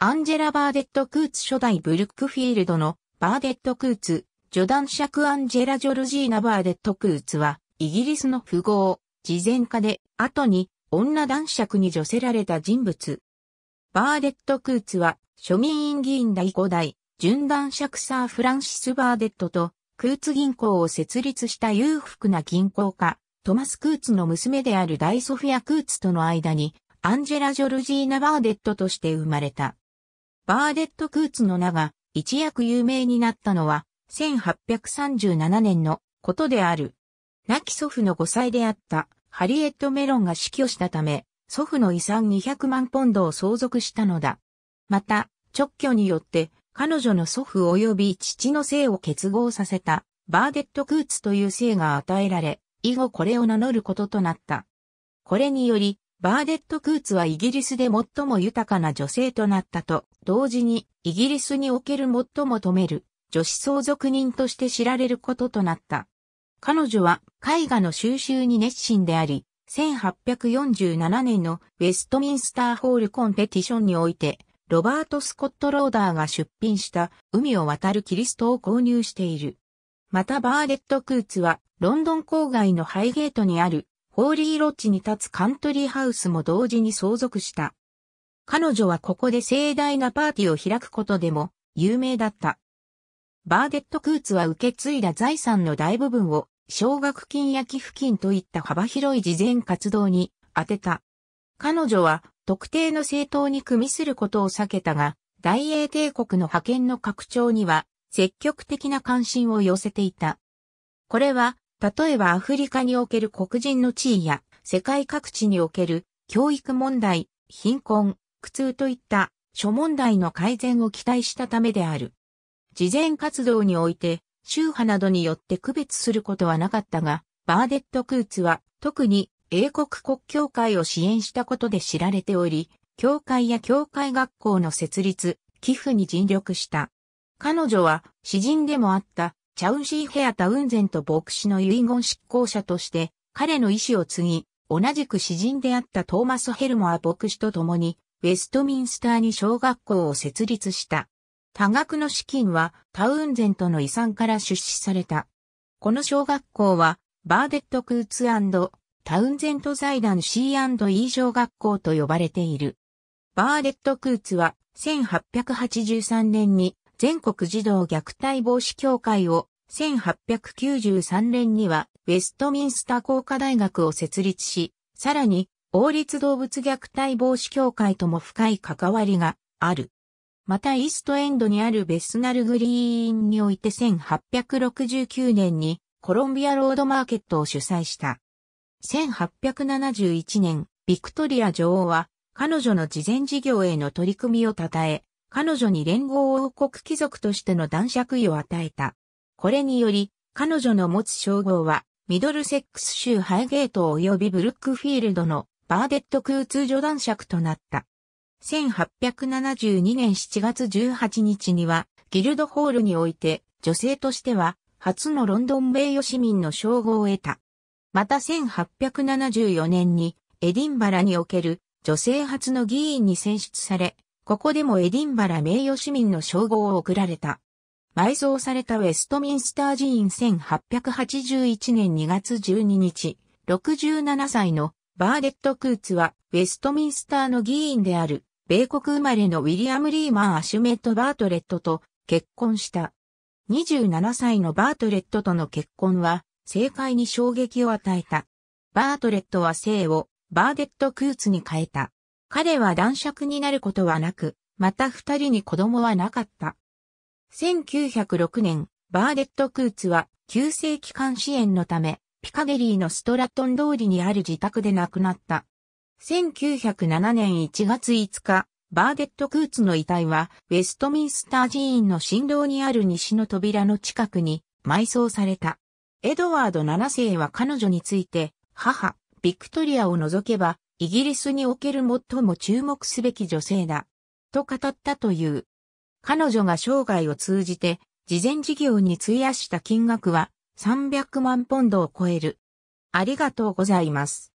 アンジェラ・バーデット・クーツ初代ブルックフィールドのバーデット・クーツ、ジョダン・シャク・アンジェラ・ジョルジーナ・バーデット・クーツは、イギリスの富豪、慈善家で、後に女男爵に女せられた人物。バーデット・クーツは、庶民院議員第5代、純男爵サー・フランシス・バーデットと、クーツ銀行を設立した裕福な銀行家、トマス・クーツの娘であるダイソフィア・クーツとの間に、アンジェラ・ジョルジーナ・バーデットとして生まれた。バーデット・クーツの名が一躍有名になったのは1837年のことである。亡き祖父の5歳であったハリエット・メロンが死去したため、祖父の遺産200万ポンドを相続したのだ。また、直居によって彼女の祖父及び父の姓を結合させたバーデット・クーツという姓が与えられ、以後これを名乗ることとなった。これにより、バーデット・クーツはイギリスで最も豊かな女性となったと、同時にイギリスにおける最も富める女子相続人として知られることとなった。彼女は絵画の収集に熱心であり、1847年のウェストミンスターホールコンペティションにおいて、ロバート・スコット・ローダーが出品した海を渡るキリストを購入している。またバーデット・クーツはロンドン郊外のハイゲートにあるホーリーロッジに立つカントリーハウスも同時に相続した。彼女はここで盛大なパーティーを開くことでも有名だった。バーデット・クーツは受け継いだ財産の大部分を奨学金や寄付金といった幅広い慈善活動に当てた。彼女は特定の政党に組みすることを避けたが、大英帝国の覇権の拡張には積極的な関心を寄せていた。これは例えばアフリカにおける黒人の地位や世界各地における教育問題、貧困、苦痛といった諸問題の改善を期待したためである。事前活動において宗派などによって区別することはなかったが、バーデット・クーツは特に英国国教会を支援したことで知られており、教会や教会学校の設立、寄付に尽力した。彼女は詩人でもあったチャウンシー・ヘア・タウンゼント牧師の遺言執行者として、彼の意志を継ぎ、同じく詩人であったトーマス・ヘルモア牧師と共に、ウェストミンスターに小学校を設立した。多額の資金はタウンゼントの遺産から出資された。この小学校は、バーデット・クーツタウンゼント財団 C&E 小学校と呼ばれている。バーデット・クーツは1883年に全国児童虐待防止協会を1893年にはウェストミンスター工科大学を設立し、さらに王立動物虐待防止協会とも深い関わりがある。またイーストエンドにあるベスナルグリーンにおいて1869年にコロンビアロードマーケットを主催した。1871年、ビクトリア女王は彼女の慈善事業への取り組みを称え、彼女に連合王国貴族としての男爵位を与えた。これにより、彼女の持つ称号は、ミドルセックス州ハイゲート及びブルックフィールドのバーデット空通助男爵となった。1872年7月18日には、ギルドホールにおいて、女性としては、初のロンドン名誉市民の称号を得た。また1874年に、エディンバラにおける、女性初の議員に選出され、ここでもエディンバラ名誉市民の称号を贈られた。埋葬されたウェストミンスター寺院1881年2月12日、67歳のバーデット・クーツは、ウェストミンスターの議員である、米国生まれのウィリアム・リーマン・アシュメット・バートレットと結婚した。27歳のバートレットとの結婚は、政界に衝撃を与えた。バートレットは姓を、バーデット・クーツに変えた。彼は男爵になることはなく、また二人に子供はなかった。1906年、バーデット・クーツは、急性期間支援のため、ピカデリーのストラトン通りにある自宅で亡くなった。1907年1月5日、バーデット・クーツの遺体は、ウェストミンスター寺院の振動にある西の扉の近くに埋葬された。エドワード7世は彼女について、母、ビクトリアを除けば、イギリスにおける最も注目すべき女性だ、と語ったという。彼女が生涯を通じて、慈善事業に費やした金額は300万ポンドを超える。ありがとうございます。